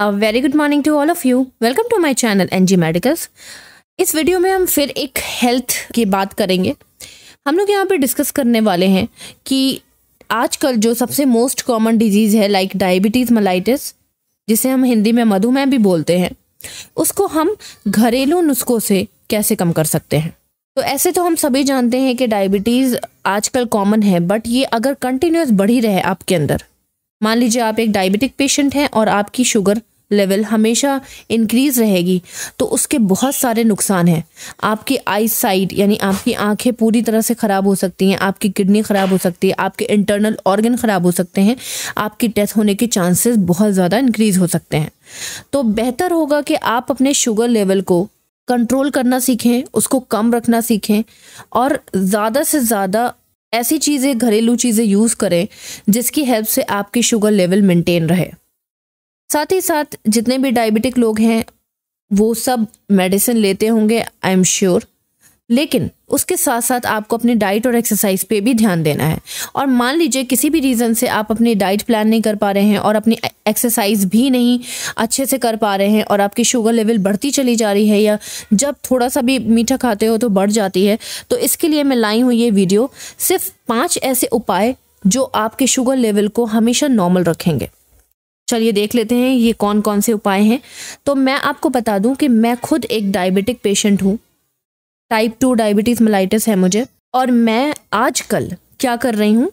a very good morning to all of you welcome to my channel NG medicals इस वीडियो में हम फिर एक हेल्थ की बात करेंगे हम लोग यहाँ पे डिस्कस करने वाले हैं कि आजकल जो सबसे मोस्ट कॉमन डिजीज़ है लाइक डायबिटीज़ मलाइटिस जिसे हम हिंदी में मधुमेह भी बोलते हैं उसको हम घरेलू नुस्खों से कैसे कम कर सकते हैं तो ऐसे तो हम सभी जानते हैं कि डायबिटीज़ आजकल कॉमन है बट ये अगर कंटिन्यूस बढ़ी रहे आपके अंदर मान लीजिए आप एक डायबिटिक पेशेंट हैं और आपकी शुगर लेवल हमेशा इंक्रीज रहेगी तो उसके बहुत सारे नुकसान हैं आपकी आई साइड यानी आपकी आंखें पूरी तरह से ख़राब हो सकती हैं आपकी किडनी ख़राब हो सकती है आपके इंटरनल ऑर्गन ख़राब हो सकते हैं आपकी डेथ होने के चांसेस बहुत ज़्यादा इंक्रीज़ हो सकते हैं तो बेहतर होगा कि आप अपने शुगर लेवल को कंट्रोल करना सीखें उसको कम रखना सीखें और ज़्यादा से ज़्यादा ऐसी चीज़ें घरेलू चीज़ें यूज़ करें जिसकी हेल्प से आपकी शुगर लेवल मेंटेन रहे साथ ही साथ जितने भी डायबिटिक लोग हैं वो सब मेडिसिन लेते होंगे आई एम श्योर लेकिन उसके साथ साथ आपको अपने डाइट और एक्सरसाइज पे भी ध्यान देना है और मान लीजिए किसी भी रीज़न से आप अपनी डाइट प्लान नहीं कर पा रहे हैं और अपनी एक्सरसाइज e- भी नहीं अच्छे से कर पा रहे हैं और आपकी शुगर लेवल बढ़ती चली जा रही है या जब थोड़ा सा भी मीठा खाते हो तो बढ़ जाती है तो इसके लिए मैं लाई हूँ ये वीडियो सिर्फ पाँच ऐसे उपाय जो आपके शुगर लेवल को हमेशा नॉर्मल रखेंगे चलिए देख लेते हैं ये कौन कौन से उपाय हैं तो मैं आपको बता दूं कि मैं खुद एक डायबिटिक पेशेंट हूँ टाइप टू डायबिटीज़ मलाइटिस है मुझे और मैं आजकल क्या कर रही हूँ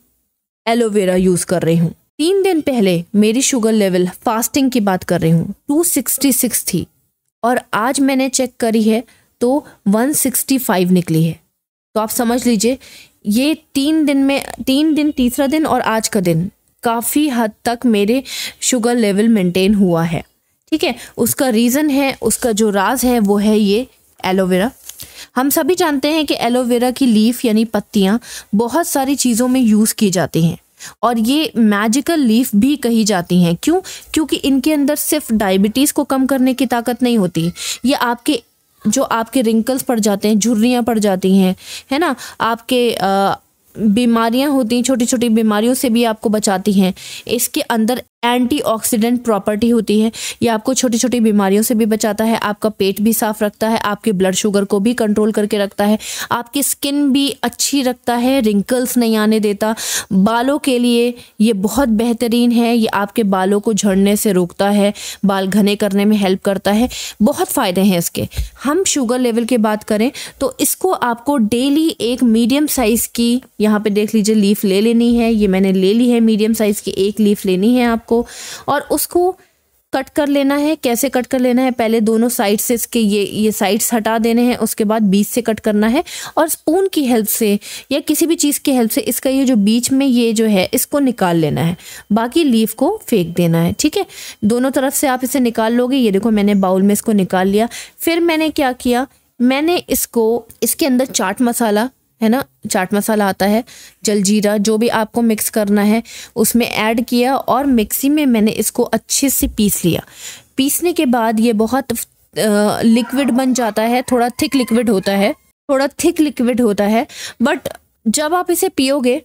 एलोवेरा यूज़ कर रही हूँ तीन दिन पहले मेरी शुगर लेवल फास्टिंग की बात कर रही हूँ 266 थी और आज मैंने चेक करी है तो 165 निकली है तो आप समझ लीजिए ये तीन दिन में तीन दिन तीसरा दिन और आज का दिन काफ़ी हद तक मेरे शुगर लेवल मेंटेन हुआ है ठीक है उसका रीज़न है उसका जो राज है वो है ये एलोवेरा हम सभी जानते हैं कि एलोवेरा की लीफ यानी पत्तियाँ बहुत सारी चीज़ों में यूज़ की जाती हैं और ये मैजिकल लीफ भी कही जाती हैं क्यों क्योंकि इनके अंदर सिर्फ डायबिटीज़ को कम करने की ताकत नहीं होती ये आपके जो आपके रिंकल्स पड़ जाते हैं झुर्रियाँ पड़ जाती हैं है ना आपके बीमारियाँ होती हैं छोटी छोटी बीमारियों से भी आपको बचाती हैं इसके अंदर एंटीऑक्सीडेंट प्रॉपर्टी होती है ये आपको छोटी छोटी बीमारियों से भी बचाता है आपका पेट भी साफ रखता है आपके ब्लड शुगर को भी कंट्रोल करके रखता है आपकी स्किन भी अच्छी रखता है रिंकल्स नहीं आने देता बालों के लिए ये बहुत बेहतरीन है ये आपके बालों को झड़ने से रोकता है बाल घने करने में हेल्प करता है बहुत फ़ायदे हैं इसके हम शुगर लेवल की बात करें तो इसको आपको डेली एक मीडियम साइज़ की यहाँ पर देख लीजिए लीफ ले लेनी है ये मैंने ले ली है मीडियम साइज़ की एक लीफ लेनी है आपको को और उसको कट कर लेना है कैसे कट कर लेना है पहले दोनों साइड से इसके ये ये साइड्स हटा देने हैं उसके बाद बीच से कट करना है और स्पून की हेल्प से या किसी भी चीज़ की हेल्प से इसका ये जो बीच में ये जो है इसको निकाल लेना है बाकी लीफ को फेंक देना है ठीक है दोनों तरफ से आप इसे निकाल लोगे ये देखो मैंने बाउल में इसको निकाल लिया फिर मैंने क्या किया मैंने इसको इसके अंदर चाट मसाला है ना चाट मसाला आता है जलजीरा जो भी आपको मिक्स करना है उसमें ऐड किया और मिक्सी में मैंने इसको अच्छे से पीस लिया पीसने के बाद ये बहुत लिक्विड बन जाता है थोड़ा थिक लिक्विड होता है थोड़ा थिक लिक्विड होता है बट जब आप इसे पियोगे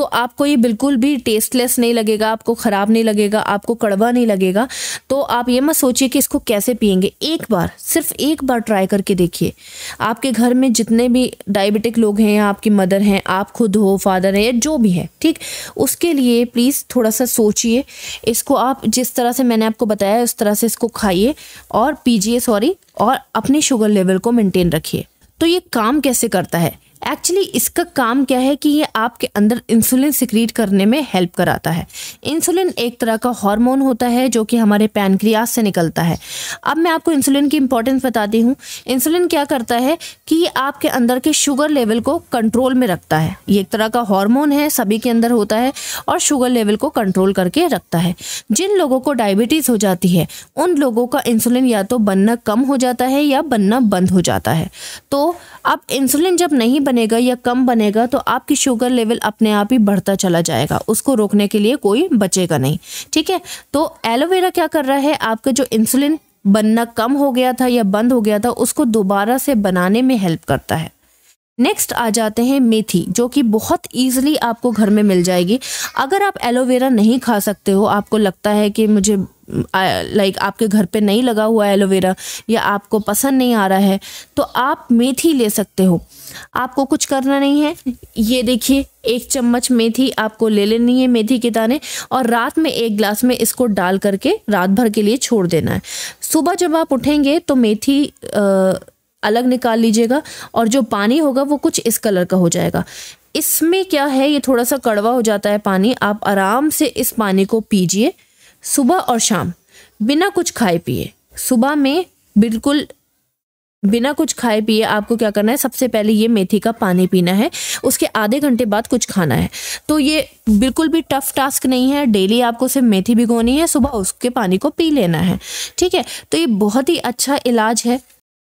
तो आपको ये बिल्कुल भी टेस्टलेस नहीं लगेगा आपको ख़राब नहीं लगेगा आपको कड़वा नहीं लगेगा तो आप ये मत सोचिए कि इसको कैसे पियेंगे एक बार सिर्फ एक बार ट्राई करके देखिए आपके घर में जितने भी डायबिटिक लोग हैं या आपकी मदर हैं आप खुद हो फादर हैं या जो भी है ठीक उसके लिए प्लीज़ थोड़ा सा सोचिए इसको आप जिस तरह से मैंने आपको बताया उस तरह से इसको खाइए और पीजिए सॉरी और अपने शुगर लेवल को मेंटेन रखिए तो ये काम कैसे करता है एक्चुअली इसका काम क्या है कि ये आपके अंदर इंसुलिन सिक्रीट करने में हेल्प कराता है इंसुलिन एक तरह का हार्मोन होता है जो कि हमारे पैनक्रियाज से निकलता है अब मैं आपको इंसुलिन की इंपॉर्टेंस बताती हूँ इंसुलिन क्या करता है कि ये आपके अंदर के शुगर लेवल को कंट्रोल में रखता है ये एक तरह का हॉर्मोन है सभी के अंदर होता है और शुगर लेवल को कंट्रोल करके रखता है जिन लोगों को डायबिटीज़ हो जाती है उन लोगों का इंसुलिन या तो बनना कम हो जाता है या बनना बंद हो जाता है तो अब इंसुलिन जब नहीं बनेगा या कम बनेगा तो आपकी शुगर लेवल अपने आप ही बढ़ता चला जाएगा उसको रोकने के लिए कोई बचेगा नहीं ठीक है तो एलोवेरा क्या कर रहा है आपका जो इंसुलिन बनना कम हो गया था या बंद हो गया था उसको दोबारा से बनाने में हेल्प करता है नेक्स्ट आ जाते हैं मेथी जो कि बहुत ईजिली आपको घर में मिल जाएगी अगर आप एलोवेरा नहीं खा सकते हो आपको लगता है कि मुझे लाइक आपके घर पे नहीं लगा हुआ एलोवेरा या आपको पसंद नहीं आ रहा है तो आप मेथी ले सकते हो आपको कुछ करना नहीं है ये देखिए एक चम्मच मेथी आपको ले लेनी है मेथी के दाने और रात में एक ग्लास में इसको डाल करके रात भर के लिए छोड़ देना है सुबह जब आप उठेंगे तो मेथी आ, अलग निकाल लीजिएगा और जो पानी होगा वो कुछ इस कलर का हो जाएगा इसमें क्या है ये थोड़ा सा कड़वा हो जाता है पानी आप आराम से इस पानी को पीजिए सुबह और शाम बिना कुछ खाए पिए सुबह में बिल्कुल बिना कुछ खाए पिए आपको क्या करना है सबसे पहले ये मेथी का पानी पीना है उसके आधे घंटे बाद कुछ खाना है तो ये बिल्कुल भी टफ टास्क नहीं है डेली आपको सिर्फ मेथी भिगोनी है सुबह उसके पानी को पी लेना है ठीक है तो ये बहुत ही अच्छा इलाज है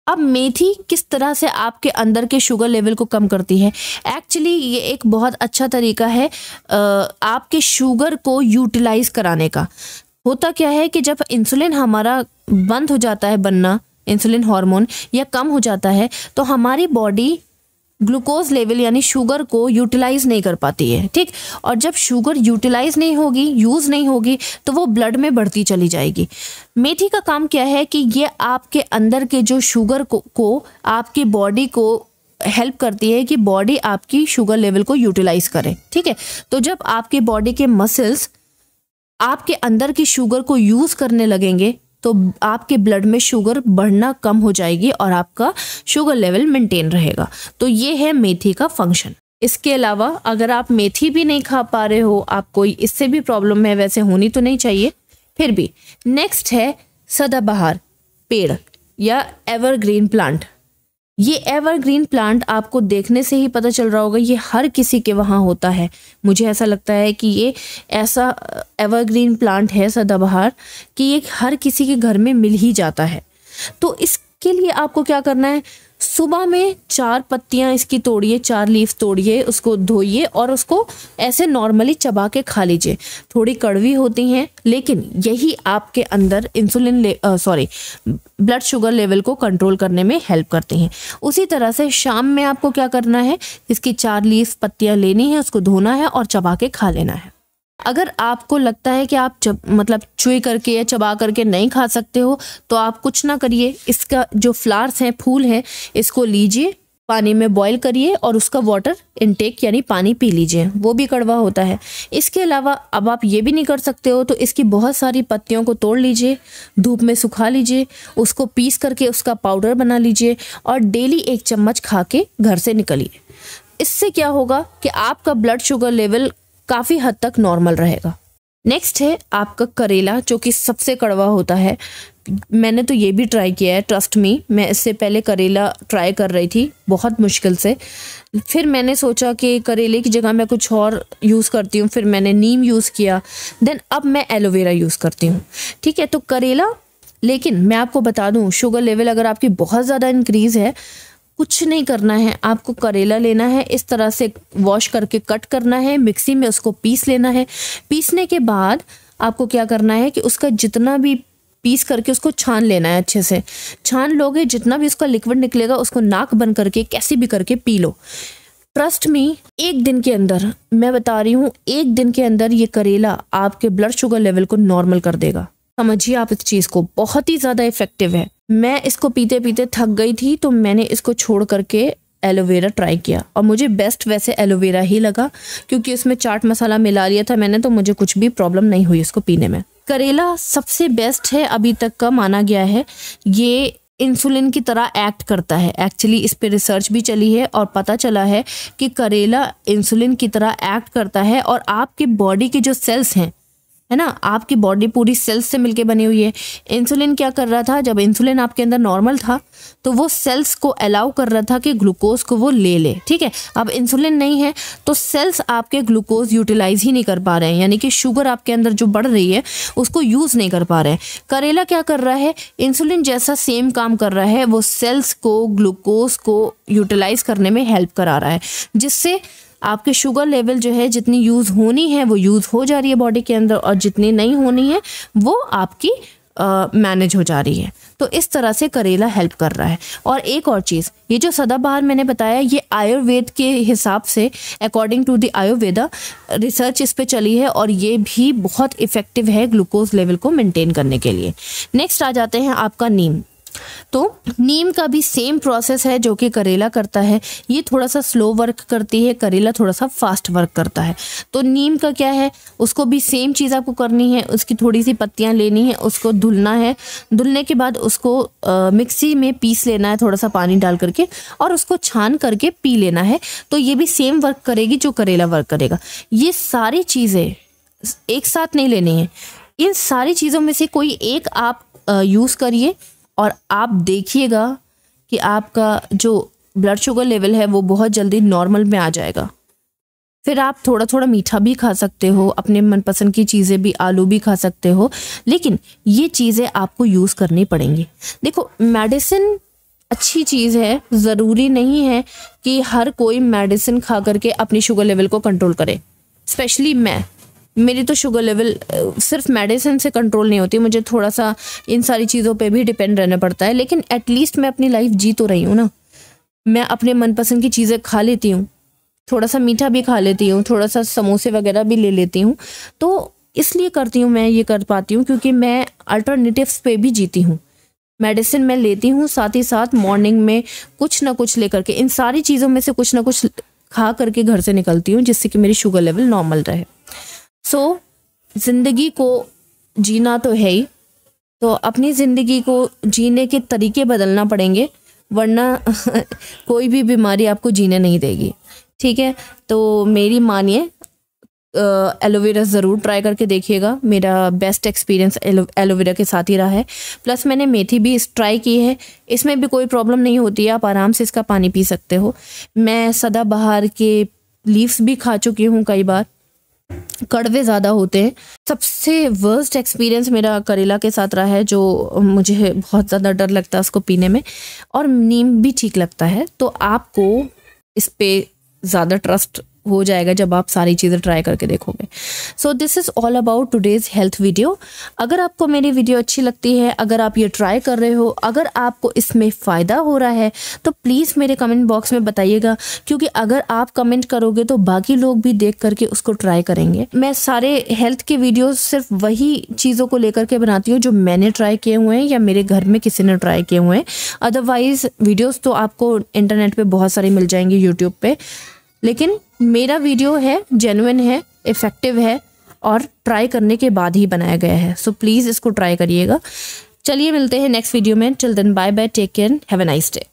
अब मेथी किस तरह से आपके अंदर के शुगर लेवल को कम करती है एक्चुअली ये एक बहुत अच्छा तरीका है आपके शुगर को यूटिलाइज कराने का होता क्या है कि जब इंसुलिन हमारा बंद हो जाता है बनना इंसुलिन हार्मोन या कम हो जाता है तो हमारी बॉडी ग्लूकोज लेवल यानी शुगर को यूटिलाइज नहीं कर पाती है ठीक और जब शुगर यूटिलाइज नहीं होगी यूज़ नहीं होगी तो वो ब्लड में बढ़ती चली जाएगी मेथी का काम क्या है कि ये आपके अंदर के जो शुगर को, को आपकी बॉडी को हेल्प करती है कि बॉडी आपकी शुगर लेवल को यूटिलाइज करे ठीक है तो जब आपकी बॉडी के मसल्स आपके अंदर की शुगर को यूज़ करने लगेंगे तो आपके ब्लड में शुगर बढ़ना कम हो जाएगी और आपका शुगर लेवल मेंटेन रहेगा तो ये है मेथी का फंक्शन इसके अलावा अगर आप मेथी भी नहीं खा पा रहे हो आपको इससे भी प्रॉब्लम है वैसे होनी तो नहीं चाहिए फिर भी नेक्स्ट है सदाबहार पेड़ या एवरग्रीन प्लांट ये एवरग्रीन प्लांट आपको देखने से ही पता चल रहा होगा ये हर किसी के वहाँ होता है मुझे ऐसा लगता है कि ये ऐसा एवरग्रीन प्लांट है सदाबहार कि ये हर किसी के घर में मिल ही जाता है तो इसके लिए आपको क्या करना है सुबह में चार पत्तियां इसकी तोड़िए चार लीव तोड़िए उसको धोइए और उसको ऐसे नॉर्मली चबा के खा लीजिए थोड़ी कड़वी होती हैं लेकिन यही आपके अंदर insulin sorry blood sugar level को कंट्रोल करने में हेल्प करती हैं उसी तरह से शाम में आपको क्या करना है इसकी चार लीव पत्तियां लेनी है उसको धोना है और चबा के खा लेना है अगर आपको लगता है कि आप जब मतलब चुई करके या चबा करके नहीं खा सकते हो तो आप कुछ ना करिए इसका जो फ्लावर्स हैं फूल हैं इसको लीजिए पानी में बॉईल करिए और उसका वाटर इनटेक यानी पानी पी लीजिए वो भी कड़वा होता है इसके अलावा अब आप ये भी नहीं कर सकते हो तो इसकी बहुत सारी पत्तियों को तोड़ लीजिए धूप में सुखा लीजिए उसको पीस करके उसका पाउडर बना लीजिए और डेली एक चम्मच खा के घर से निकलिए इससे क्या होगा कि आपका ब्लड शुगर लेवल काफ़ी हद तक नॉर्मल रहेगा नेक्स्ट है आपका करेला जो कि सबसे कड़वा होता है मैंने तो ये भी ट्राई किया है ट्रस्ट मी मैं इससे पहले करेला ट्राई कर रही थी बहुत मुश्किल से फिर मैंने सोचा कि करेले की जगह मैं कुछ और यूज़ करती हूँ फिर मैंने नीम यूज़ किया देन अब मैं एलोवेरा यूज़ करती हूँ ठीक है तो करेला लेकिन मैं आपको बता दूँ शुगर लेवल अगर आपकी बहुत ज़्यादा इंक्रीज़ है कुछ नहीं करना है आपको करेला लेना है इस तरह से वॉश करके कट करना है मिक्सी में उसको पीस लेना है पीसने के बाद आपको क्या करना है कि उसका जितना भी पीस करके उसको छान लेना है अच्छे से छान लोगे जितना भी उसका लिक्विड निकलेगा उसको नाक बंद करके कैसे भी करके पी लो ट्रस्ट में एक दिन के अंदर मैं बता रही हूँ एक दिन के अंदर ये करेला आपके ब्लड शुगर लेवल को नॉर्मल कर देगा समझिए आप इस चीज़ को बहुत ही ज़्यादा इफेक्टिव है मैं इसको पीते पीते थक गई थी तो मैंने इसको छोड़ करके एलोवेरा ट्राई किया और मुझे बेस्ट वैसे एलोवेरा ही लगा क्योंकि इसमें चाट मसाला मिला लिया था मैंने तो मुझे कुछ भी प्रॉब्लम नहीं हुई इसको पीने में करेला सबसे बेस्ट है अभी तक का माना गया है ये इंसुलिन की तरह एक्ट करता है एक्चुअली इस पर रिसर्च भी चली है और पता चला है कि करेला इंसुलिन की तरह एक्ट करता है और आपके बॉडी के जो सेल्स हैं है ना आपकी बॉडी पूरी सेल्स से मिलके बनी हुई है इंसुलिन क्या कर रहा था जब इंसुलिन आपके अंदर नॉर्मल था तो वो सेल्स को अलाउ कर रहा था कि ग्लूकोज को वो ले ले ठीक है अब इंसुलिन नहीं है तो सेल्स आपके ग्लूकोज यूटिलाइज ही नहीं कर पा रहे हैं यानी कि शुगर आपके अंदर जो बढ़ रही है उसको यूज़ नहीं कर पा रहे हैं करेला क्या कर रहा है इंसुलिन जैसा सेम काम कर रहा है वो सेल्स को ग्लूकोज को यूटिलाइज करने में हेल्प करा रहा है जिससे आपके शुगर लेवल जो है जितनी यूज़ होनी है वो यूज़ हो जा रही है बॉडी के अंदर और जितनी नहीं होनी है वो आपकी मैनेज uh, हो जा रही है तो इस तरह से करेला हेल्प कर रहा है और एक और चीज़ ये जो सदाबहार मैंने बताया ये आयुर्वेद के हिसाब से according to the Ayurveda research इस पे चली है और ये भी बहुत इफ़ेक्टिव है ग्लूकोज लेवल को मेंटेन करने के लिए नेक्स्ट आ जाते हैं आपका नीम तो नीम का भी सेम प्रोसेस है जो कि करेला करता है ये थोड़ा सा स्लो वर्क करती है करेला थोड़ा सा फास्ट वर्क करता है तो नीम का क्या है उसको भी सेम चीज़ आपको करनी है उसकी थोड़ी सी पत्तियाँ लेनी है उसको धुलना है धुलने के बाद उसको आ, मिक्सी में पीस लेना है थोड़ा सा पानी डाल करके और उसको छान करके पी लेना है तो ये भी सेम वर्क करेगी जो करेला वर्क करेगा ये सारी चीज़ें एक साथ नहीं लेनी है इन सारी चीज़ों में से कोई एक आप यूज़ करिए और आप देखिएगा कि आपका जो ब्लड शुगर लेवल है वो बहुत जल्दी नॉर्मल में आ जाएगा फिर आप थोड़ा थोड़ा मीठा भी खा सकते हो अपने मनपसंद की चीज़ें भी आलू भी खा सकते हो लेकिन ये चीज़ें आपको यूज़ करनी पड़ेंगी देखो मेडिसिन अच्छी चीज़ है ज़रूरी नहीं है कि हर कोई मेडिसिन खा करके अपनी शुगर लेवल को कंट्रोल करे स्पेशली मैं मेरी तो शुगर लेवल सिर्फ मेडिसिन से कंट्रोल नहीं होती मुझे थोड़ा सा इन सारी चीज़ों पे भी डिपेंड रहना पड़ता है लेकिन एटलीस्ट मैं अपनी लाइफ जी तो रही हूँ ना मैं अपने मनपसंद की चीज़ें खा लेती हूँ थोड़ा सा मीठा भी खा लेती हूँ थोड़ा सा समोसे वगैरह भी ले लेती हूँ तो इसलिए करती हूँ मैं ये कर पाती हूँ क्योंकि मैं अल्टरनेटिवस पे भी जीती हूँ मेडिसिन मैं लेती हूँ साथ ही साथ मॉर्निंग में कुछ ना कुछ लेकर के इन सारी चीज़ों में से कुछ ना कुछ खा करके घर से निकलती हूँ जिससे कि मेरी शुगर लेवल नॉर्मल रहे सो so, ज़िंदगी को जीना तो है ही तो अपनी ज़िंदगी को जीने के तरीके बदलना पड़ेंगे वरना कोई भी बीमारी आपको जीने नहीं देगी ठीक है तो मेरी मानिए एलोवेरा ज़रूर ट्राई करके देखिएगा मेरा बेस्ट एक्सपीरियंस एलोवेरा के साथ ही रहा है प्लस मैंने मेथी भी ट्राई की है इसमें भी कोई प्रॉब्लम नहीं होती है आप आराम से इसका पानी पी सकते हो मैं सदाबहार के लीव्स भी खा चुकी हूँ कई बार कड़वे ज़्यादा होते हैं सबसे वर्स्ट एक्सपीरियंस मेरा करेला के साथ रहा है जो मुझे बहुत ज़्यादा डर लगता है उसको पीने में और नीम भी ठीक लगता है तो आपको इस पर ज़्यादा ट्रस्ट हो जाएगा जब आप सारी चीज़ें ट्राई करके देखोगे so this is all about today's health video अगर आपको मेरी वीडियो अच्छी लगती है अगर आप ये ट्राई कर रहे हो अगर आपको इसमें फ़ायदा हो रहा है तो प्लीज़ मेरे कमेंट बॉक्स में बताइएगा क्योंकि अगर आप कमेंट करोगे तो बाकी लोग भी देख करके उसको ट्राई करेंगे मैं सारे हेल्थ के वीडियो सिर्फ वही चीज़ों को लेकर के बनाती हूँ जो मैंने ट्राई किए हुए हैं या मेरे घर में किसी ने ट्राई किए हुए हैं अदरवाइज़ वीडियोज़ तो आपको इंटरनेट पर बहुत सारी मिल जाएंगी यूट्यूब पर लेकिन मेरा वीडियो है जेनुइन है इफ़ेक्टिव है और ट्राई करने के बाद ही बनाया गया है सो प्लीज़ इसको ट्राई करिएगा चलिए मिलते हैं नेक्स्ट वीडियो में chill then bye bye take care have a nice day